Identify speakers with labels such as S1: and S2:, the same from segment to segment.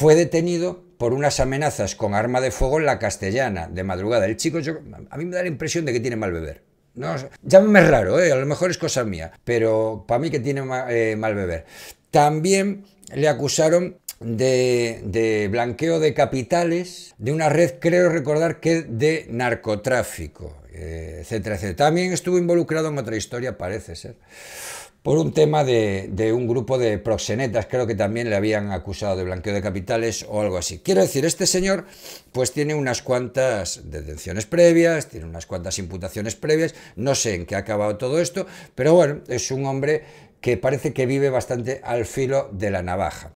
S1: fue detenido por unas amenazas con arma de fuego en la castellana de madrugada. El chico, a mí me da la impresión de que tiene mal beber. No, llámame raro, ¿eh? a lo mejor es cosa mía, pero para mí que tiene mal, eh, mal beber. También le acusaron de, de, blanqueo de capitales, de una red, creo recordar que de narcotráfico. Eh, etcétera, etcétera. También estuvo involucrado en otra historia, parece ser, por un tema de, de, un grupo de proxenetas, creo que también le habían acusado de blanqueo de capitales o algo así. Quiero decir, este señor pues tiene unas cuantas detenciones previas, tiene unas cuantas imputaciones previas, no sé en qué ha acabado todo esto, pero bueno, es un hombre que parece que vive bastante al filo de la navaja.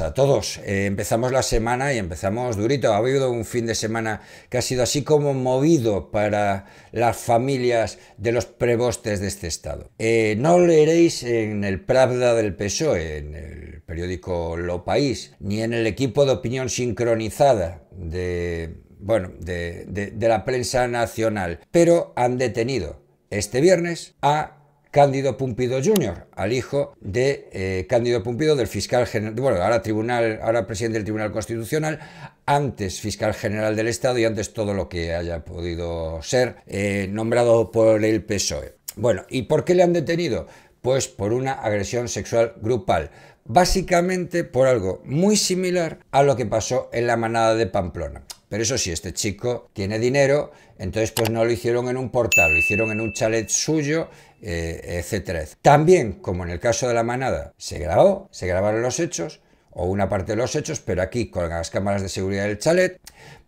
S1: a todos. Eh, empezamos la semana y empezamos durito. Ha habido un fin de semana que ha sido así como movido para las familias de los prebostes de este estado. Eh, no leeréis en el Pravda del PSOE, en el periódico Lo País, ni en el equipo de opinión sincronizada de, bueno, de la prensa nacional, pero han detenido este viernes a Cándido Pumpido Jr., al hijo de eh, Cándido Pumpido, del fiscal general, bueno, ahora tribunal, ahora presidente del Tribunal Constitucional, antes fiscal general del Estado y antes todo lo que haya podido ser, eh, nombrado por el PSOE. Bueno, ¿y por qué le han detenido? Pues por una agresión sexual grupal, básicamente por algo muy similar a lo que pasó en la manada de Pamplona. Pero eso sí, este chico tiene dinero, entonces pues no lo hicieron en un portal, lo hicieron en un chalet suyo, etc. Eh, etcétera. También, como en el caso de la manada, se grabó, se grabaron los hechos, o una parte de los hechos, pero aquí con las cámaras de seguridad del chalet,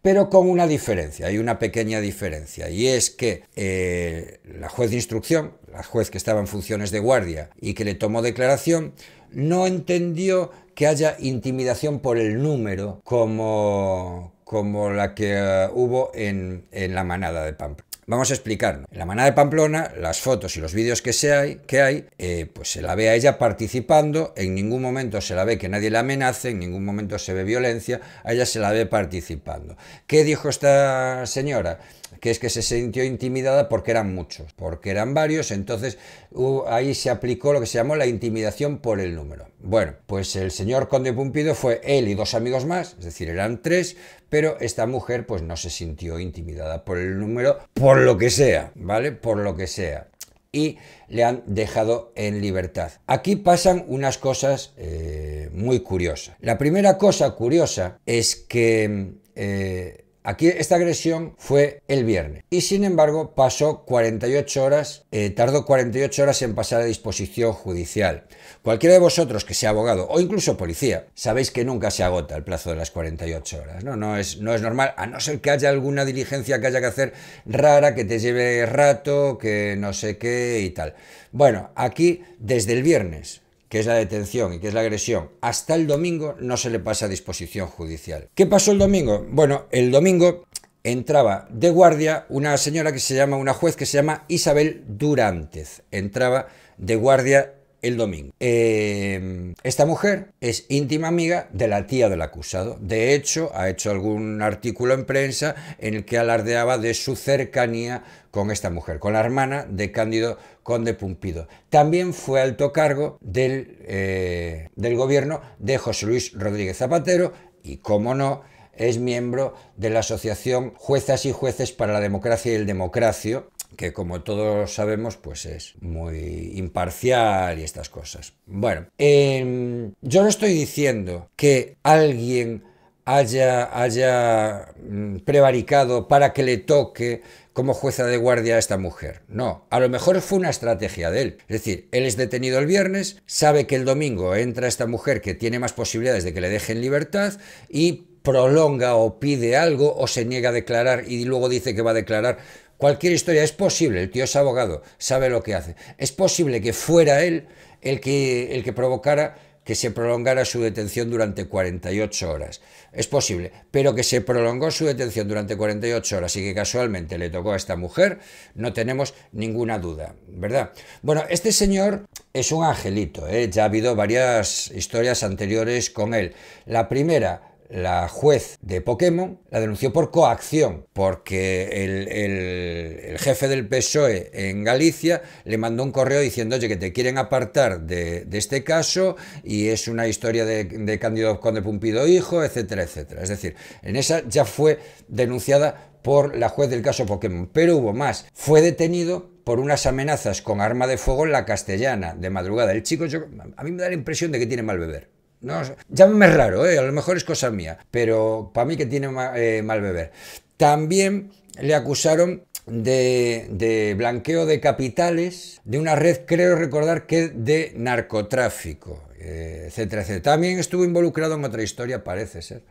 S1: pero con una diferencia, hay una pequeña diferencia, y es que eh, la juez de instrucción, la juez que estaba en funciones de guardia y que le tomó declaración, no entendió que haya intimidación por el número como, como la que eh, hubo en, en la manada de Pamplona. Vamos a explicar. En la manada de Pamplona, las fotos y los vídeos que, se hay, que hay, eh, pues se la ve a ella participando, en ningún momento se la ve que nadie la amenace, en ningún momento se ve violencia, a ella se la ve participando. ¿Qué dijo esta señora? que es que se sintió intimidada porque eran muchos, porque eran varios, entonces ahí se aplicó lo que se llamó la intimidación por el número. Bueno, pues el señor Conde Pumpido fue él y dos amigos más, es decir, eran tres, pero esta mujer pues no se sintió intimidada por el número, por lo que sea, ¿vale? Por lo que sea. Y le han dejado en libertad. Aquí pasan unas cosas eh, muy curiosas. La primera cosa curiosa es que eh, Aquí esta agresión fue el viernes y sin embargo pasó 48 horas, eh, tardó 48 horas en pasar a disposición judicial. Cualquiera de vosotros que sea abogado o incluso policía, sabéis que nunca se agota el plazo de las 48 horas, ¿no? No es, no es normal, a no ser que haya alguna diligencia que haya que hacer rara, que te lleve rato, que no sé qué y tal. Bueno, aquí desde el viernes que es la detención y que es la agresión, hasta el domingo no se le pasa a disposición judicial. ¿Qué pasó el domingo? Bueno, el domingo entraba de guardia una señora que se llama, una juez que se llama Isabel Durantez. Entraba de guardia el domingo. Em, esta mujer es íntima amiga de la tía del acusado. De hecho, ha hecho algún artículo en prensa en el que alardeaba de su cercanía con esta mujer, con la hermana de Cándido Conde Pumpido. También fue alto cargo del, eh, del gobierno de José Luis Rodríguez Zapatero y, como no, es miembro de la Asociación Juezas y Jueces para la Democracia y el Democracio, que como todos sabemos, pues es muy imparcial y estas cosas. Bueno, em, yo no estoy diciendo que alguien haya, haya mm, prevaricado para que le toque como jueza de guardia a esta mujer. No, a lo mejor fue una estrategia de él. Es decir, él es detenido el viernes, sabe que el domingo entra esta mujer que tiene más posibilidades de que le deje en libertad y prolonga o pide algo o se niega a declarar y luego dice que va a declarar Cualquier historia es posible, el tío es abogado, sabe lo que hace. Es posible que fuera él el que, el que provocara que se prolongara su detención durante 48 horas. Es posible, pero que se prolongó su detención durante 48 horas y que casualmente le tocó a esta mujer, no tenemos ninguna duda, ¿verdad? Bueno, este señor es un angelito, ¿eh? ya ha habido varias historias anteriores con él. La primera, la juez de Pokémon la denunció por coacción, porque el, jefe del PSOE en Galicia le mandó un correo diciendo, oye, que te quieren apartar de, este caso y es una historia de, de con Conde Pumpido Hijo, etcétera, etcétera. Es decir, en esa ya fue denunciada por la juez del caso Pokémon, pero hubo más. Fue detenido por unas amenazas con arma de fuego en la castellana de madrugada. El chico, a mí me da la impresión de que tiene mal beber. No, llámame raro, eh, a lo mejor es cosa mía, pero para mí que tiene eh, mal beber. También le acusaron de, blanqueo de capitales, de una red, creo recordar que de narcotráfico, eh, etcétera, etcétera. También estuvo involucrado en otra historia, parece ser,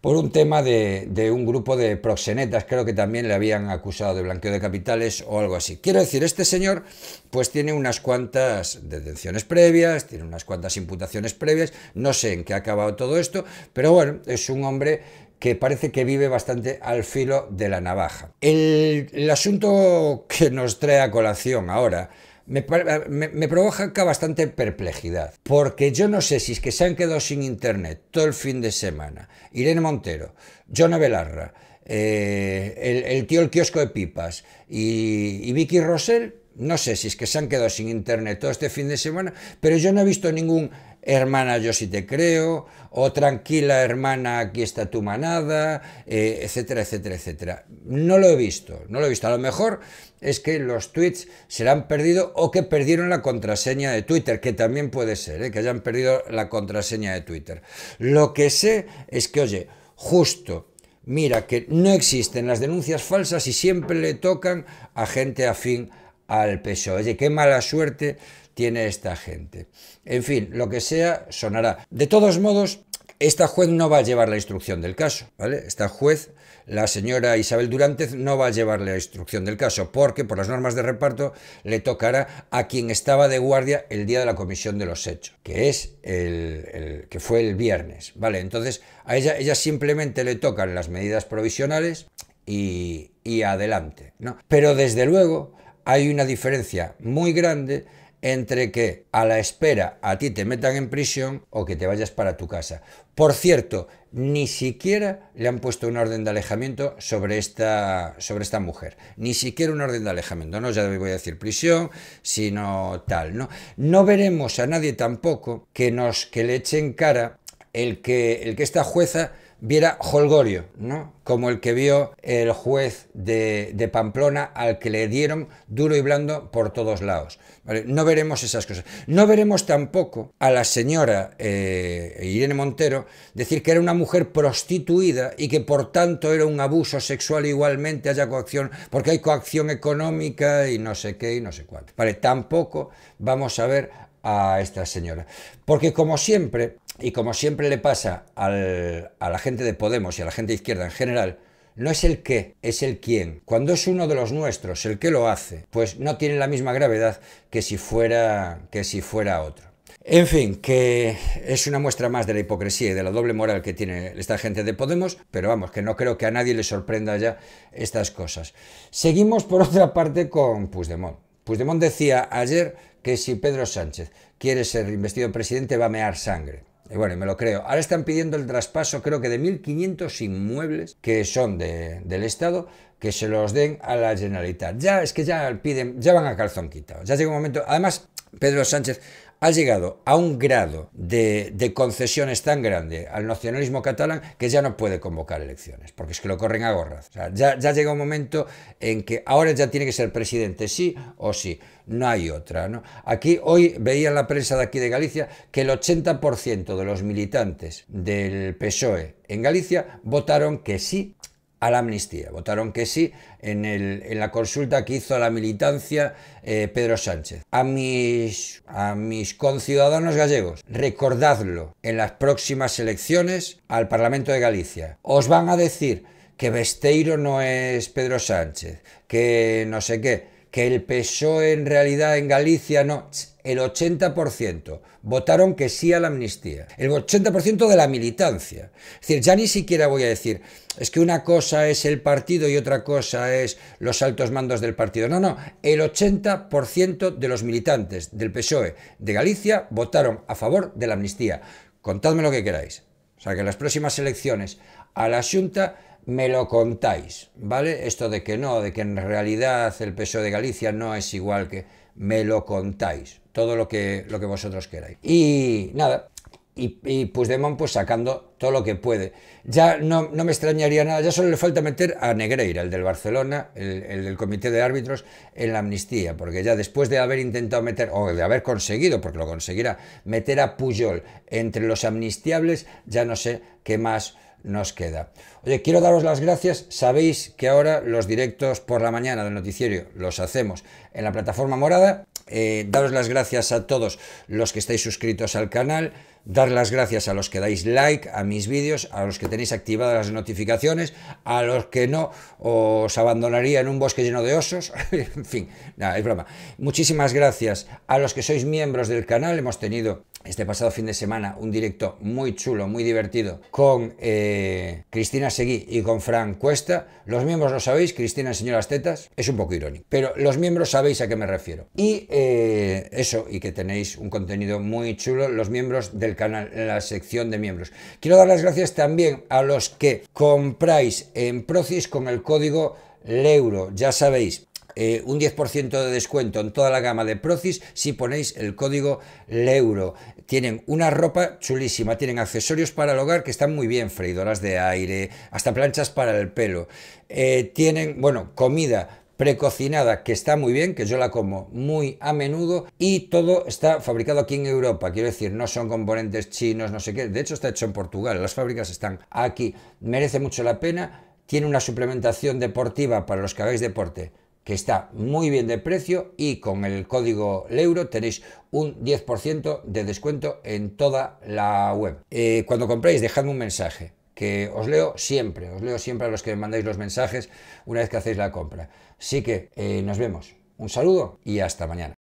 S1: por un tema de, de, un grupo de proxenetas, creo que también le habían acusado de blanqueo de capitales o algo así. Quiero decir, este señor pues tiene unas cuantas detenciones previas, tiene unas cuantas imputaciones previas, no sé en qué ha acabado todo esto, pero bueno, es un hombre que parece que vive bastante al filo de la navaja. El, asunto que nos trae a colación ahora me, me, provoca bastante perplejidad, porque yo no sé si es que se han quedado sin internet todo el fin de semana. Irene Montero, Jonah Belarra, eh, el, tío el kiosco de pipas y, Vicky Rosell, no sé si es que se han quedado sin internet todo este fin de semana, pero yo no he visto ningún hermana, yo sí te creo, o tranquila, hermana, aquí está tu manada, eh, etcétera, etcétera, etcétera. No lo he visto, no lo he visto. A lo mejor es que los tweets se la han perdido o que perdieron la contraseña de Twitter, que también puede ser, eh, que hayan perdido la contraseña de Twitter. Lo que sé es que, oye, justo mira que no existen las denuncias falsas y siempre le tocan a gente afín al PSOE. Oye, qué mala suerte tiene esta gente. En fin, lo que sea sonará. De todos modos, esta juez no va a llevar la instrucción del caso, ¿vale? Esta juez, la señora Isabel Durántez, no va a llevar la instrucción del caso, porque por las normas de reparto le tocará a quien estaba de guardia el día de la comisión de los hechos, que es el, que fue el viernes, ¿vale? Entonces, a ella, ella simplemente le tocan las medidas provisionales y, y adelante, ¿no? Pero desde luego, hay una diferencia muy grande entre que a la espera a ti te metan en prisión o que te vayas para tu casa. Por cierto, ni siquiera le han puesto una orden de alejamiento sobre esta, sobre esta mujer. Ni siquiera una orden de alejamiento, no ya voy a decir prisión, sino tal, ¿no? No veremos a nadie tampoco que nos que le en cara el que, el que esta jueza viera Holgorio, ¿no? como el que vio el juez de, Pamplona al que le dieron duro y blando por todos lados. No veremos esas cosas. No veremos tampoco a la señora eh, Irene Montero decir que era una mujer prostituida y que por tanto era un abuso sexual igualmente haya coacción, porque hay coacción económica y no sé qué y no sé cuánto. ¿vale? Tampoco vamos a ver a esta señora. Porque como siempre, y como siempre le pasa al, a la gente de Podemos y a la gente izquierda en general, no es el qué, es el quién. Cuando es uno de los nuestros el que lo hace, pues no tiene la misma gravedad que si fuera, que si fuera otro. En fin, que es una muestra más de la hipocresía y de la doble moral que tiene esta gente de Podemos, pero vamos, que no creo que a nadie le sorprenda ya estas cosas. Seguimos por otra parte con Puigdemont. Puigdemont decía ayer que si Pedro Sánchez quiere ser investido presidente va a mear sangre. Y bueno, me lo creo. Ahora están pidiendo el traspaso, creo que de 1.500 inmuebles que son del Estado, que se los den a la Generalitat. Ya es que ya piden, ya van a calzón quitado. Ya llega un momento. Además, Pedro Sánchez ha llegado a un grado de, concesiones tan grande al nacionalismo catalán que ya no puede convocar elecciones, porque es que lo corren a gorras. ya, llega un momento en que ahora ya tiene que ser presidente sí o sí, no hay otra. Aquí hoy veía en la prensa de aquí de Galicia que el 80% de los militantes del PSOE en Galicia votaron que sí a la amnistía. Votaron que sí en, la consulta que hizo a la militancia eh, Pedro Sánchez. A mis, a mis conciudadanos gallegos, recordadlo en las próximas elecciones al Parlamento de Galicia. Os van a decir que Besteiro no es Pedro Sánchez, que no sé qué, que el PSOE en realidad en Galicia no el 80% votaron que sí a la amnistía, el 80% de la militancia. Es decir, ya ni siquiera voy a decir, es que una cosa es el partido y otra cosa es los altos mandos del partido. No, no, el 80% de los militantes del PSOE de Galicia votaron a favor de la amnistía. Contadme lo que queráis. O sea, que en las próximas elecciones a la Junta me lo contáis, ¿vale? Esto de que no, de que en realidad el PSOE de Galicia no es igual que me lo contáis, todo lo que, lo que vosotros queráis. Y nada, y, y pues sacando todo lo que puede. Ya no, me extrañaría nada, ya solo le falta meter a Negreira, el del Barcelona, el, el, del Comité de Árbitros, en la amnistía, porque ya después de haber intentado meter, o de haber conseguido, porque lo conseguirá, meter a Puyol entre los amnistiables, ya no sé qué más nos queda. Oye, quiero daros las gracias. Sabéis que ahora los directos por la mañana del noticiero los hacemos en la plataforma morada eh, daros las gracias a todos los que estáis suscritos al canal, dar las gracias a los que dais like a mis vídeos, a los que tenéis activadas las notificaciones, a los que no os abandonaría en un bosque lleno de osos, en fin, nada, es broma. Muchísimas gracias a los que sois miembros del canal, hemos tenido este pasado fin de semana un directo muy chulo, muy divertido con eh, Cristina Seguí y con Fran Cuesta. Los miembros lo sabéis, Cristina enseñó las tetas, es un poco irónico, pero los miembros sabéis a qué me refiero. Y eh, eh, eso y que tenéis un contenido muy chulo los miembros del canal, la sección de miembros. Quiero dar las gracias también a los que compráis en Procis con el código LEURO, ya sabéis. Eh, un 10% de descuento en toda la gama de Procis si ponéis el código LEURO. Tienen una ropa chulísima, tienen accesorios para el hogar que están muy bien, freidoras de aire, hasta planchas para el pelo. Eh, tienen, bueno, comida precocinada, que está muy bien, que yo la como muy a menudo, y todo está fabricado aquí en Europa. Quiero decir, no son componentes chinos, no sé qué. De hecho, está hecho en Portugal, las fábricas están aquí. Merece mucho la pena. Tiene una suplementación deportiva para los que hagáis deporte que está muy bien de precio y con el código LEURO tenéis un 10% de descuento en toda la web. Eh, cuando compréis, dejadme un mensaje que os leo siempre, os leo siempre a los que me mandáis los mensajes una vez que hacéis la compra. Así que eh, nos vemos. Un saludo y hasta mañana.